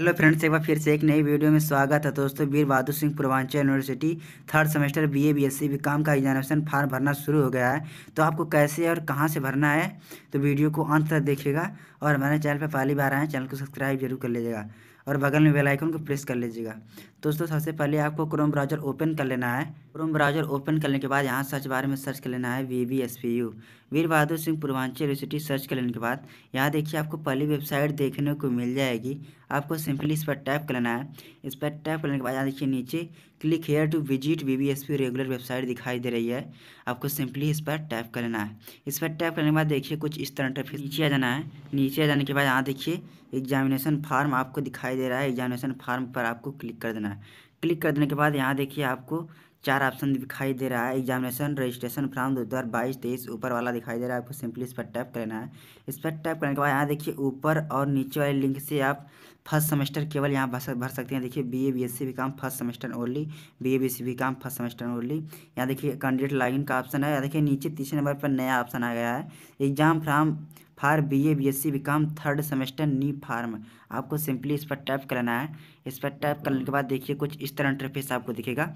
hello friends एक बार फिर से एक नई वीडियो में स्वागत है दोस्तों Veer Bahadur Singh Purvanchal university third semester BA BSc BCom का एग्जामिनेशन फॉर्म भरना शुरू हो गया है तो आपको कैसे और कहां से भरना है तो वीडियो को अंत तक देखिएगा और हमारे चैनल पर पहली बार आए चैनल को सब्सक्राइब जरूर कर लीजिएगा और बगल में बेलाइकन को प्रेस कर लीजिएगा दोस्तों सबसे पहले आपको क्रोम ब्राउजर ओपन कर लेना है क्रोम ब्राउजर ओपन करने के बाद यहाँ सर्च बारे में सर्च कर लेना है V B S P U Veer Bahadur Singh Purvanchal university search कर लेने के बाद यहाँ देखिए आपको पहली वेबसाइट देखने को मिल जाएगी आपको सिंपली इस पर टैप कर लेना है इस पर टैप करने के बाद यहाँ देखिए नीचे click here to visit V B S P regular website दिखाई दे रही है आपको सिंपली इस पर टैप कर लेना है इस पर टैप करने के बाद देखिए कुछ इस तरह टैप नीचे आ जाना है नीचे आ जाने के बाद यहाँ देखिए एग्जामिनेशन फार्म आपको दिखाई दिखाई दे रहा है एग्जामिनेशन फार्म पर आपको क्लिक कर देना है क्लिक कर देने के बाद यहाँ देखिए आपको चार ऑप्शन दिखाई दे रहा है एग्जामिनेशन रजिस्ट्रेशन फॉर्म दो हज़ार बाईस तेईस ऊपर वाला दिखाई दे रहा है आपको सिंपली इस पर टैप करना है इस पर टैप करने के बाद यहाँ देखिए ऊपर और नीचे वाले लिंक से आप फर्स्ट सेमेस्टर केवल यहाँ भर सकते हैं देखिए B A B C com first semester only B A B C com first semester only यहाँ देखिए कैंडिडेट लॉगिन का ऑप्शन है यहाँ देखिए नीचे तीसरे नंबर पर नया ऑप्शन आ गया है exam form for B A B S C BCom third semester नी फार्म आपको सिंपली इस पर टैप करना है इस पर टैप करने के बाद देखिए कुछ इस तरह इंटरफेस आपको दिखेगा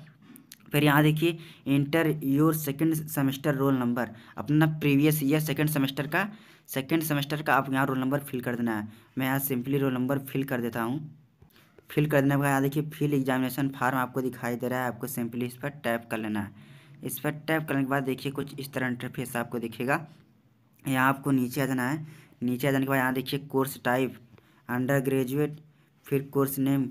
फिर यहाँ देखिए enter your second semester roll number अपना प्रीवियस ईयर सेकेंड सेमेस्टर का सेकेंड सेमेस्टर का आप यहाँ रोल नंबर फिल कर देना है मैं यहाँ सिंपली रोल नंबर फिल कर देता हूँ फिल कर देने के बाद यहाँ देखिए फिल एग्जामिनेशन फार्म आपको दिखाई दे रहा है आपको सिंपली इस पर टैप कर लेना है इस पर टैप करने के बाद देखिए कुछ इस तरह इंटरफेस आपको दिखेगा यहाँ आपको नीचे आ जाना है नीचे आ जाने के बाद यहाँ देखिए कोर्स टाइप अंडर ग्रेजुएट फिर कोर्स नेम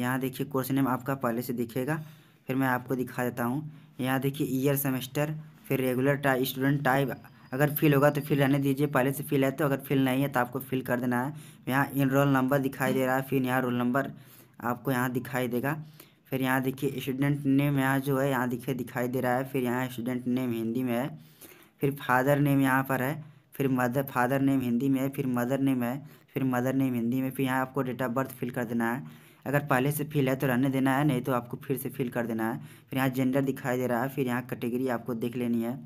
यहाँ देखिए कोर्स नेम आपका पहले से दिखेगा फिर मैं आपको दिखा देता हूँ यहाँ देखिए ईयर सेमेस्टर फिर रेगुलर टाइप स्टूडेंट टाइप अगर फिल होगा तो फिल रहने दीजिए पहले से फिल है तो अगर फिल नहीं है तो आपको फिल कर देना है यहाँ इन रोल नंबर दिखाई दे रहा है फिर यहाँ रोल नंबर आपको यहाँ दिखाई देगा फिर यहाँ देखिए स्टूडेंट नेम यहाँ जो है यहाँ देखिए दिखाई दे रहा है फिर यहाँ स्टूडेंट नेम हिंदी में है फिर फादर नेम यहाँ पर है फिर मदर फादर नेम हिंदी में है फिर मदर नेम है फिर मदर नेम हिंदी में फिर यहाँ आपको डेट ऑफ बर्थ फिल कर देना है अगर पहले से फिल है तो रहने देना है नहीं तो आपको फिर से फिल कर देना है फिर यहाँ जेंडर दिखाई दे रहा है फिर यहाँ कैटेगरी आपको देख लेनी है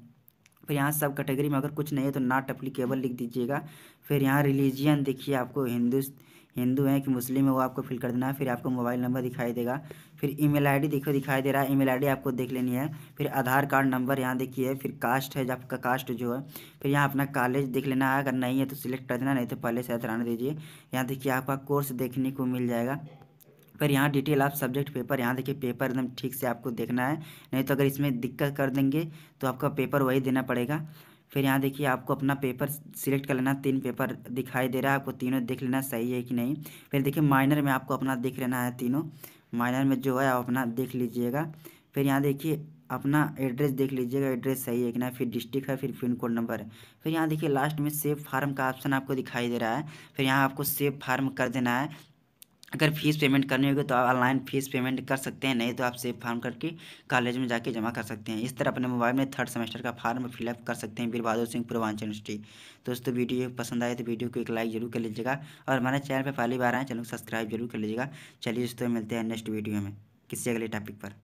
फिर यहाँ सब कैटेगरी में अगर कुछ नहीं है तो नॉट अप्लीकेबल लिख दीजिएगा फिर यहाँ रिलीजियन देखिए आपको हिंदू हिंदू हैं कि मुस्लिम है वो आपको फिल कर देना है फिर आपको मोबाइल नंबर दिखाई देगा फिर ईमेल आईडी देखो दिखाई दे रहा है ईमेल आईडी आपको देख लेनी है फिर आधार कार्ड नंबर यहाँ देखिए फिर कास्ट है आपका कास्ट जो है फिर यहाँ अपना कॉलेज देख लेना है अगर नहीं है तो सिलेक्ट कर देना नहीं तो पहले से कराने दीजिए यहाँ देखिए आपका कोर्स देखने को मिल जाएगा पर यहाँ डिटेल आप सब्जेक्ट पेपर यहाँ देखिए पेपर एकदम ठीक से आपको देखना है नहीं तो अगर इसमें दिक्कत कर देंगे तो आपका पेपर वही देना पड़ेगा फिर यहाँ देखिए आपको अपना पेपर सिलेक्ट कर लेना तीन पेपर दिखाई दे रहा है आपको तीनों देख लेना सही है कि नहीं फिर देखिए माइनर में आपको अपना देख लेना है तीनों माइनर में जो है आप अपना देख लीजिएगा फिर यहाँ देखिए अपना एड्रेस देख लीजिएगा एड्रेस सही है कि ना फिर डिस्ट्रिक्ट है फिर पिन कोड नंबर है फिर यहाँ देखिए लास्ट में सेव फार्म का ऑप्शन आपको दिखाई दे रहा है फिर यहाँ आपको सेव फार्म कर देना है अगर फीस पेमेंट करनी होगी तो आप ऑनलाइन फीस पेमेंट कर सकते हैं नहीं तो आप सेव फॉर्म करके कॉलेज में जाके जमा कर सकते हैं इस तरह अपने मोबाइल में थर्ड सेमेस्टर का फॉर्म फिलअप कर सकते हैं बीरबहादुर सिंह पूर्वांचल यूनिवर्सिटी दोस्तों वीडियो पसंद आए तो वीडियो को एक लाइक जरूर कर लीजिएगा और हमारे चैनल पर पहली बार आए चैनल को सब्सक्राइब जरूर कर लीजिएगा चलिए दोस्तों मिलते हैं नेक्स्ट वीडियो में किसी अगले टॉपिक पर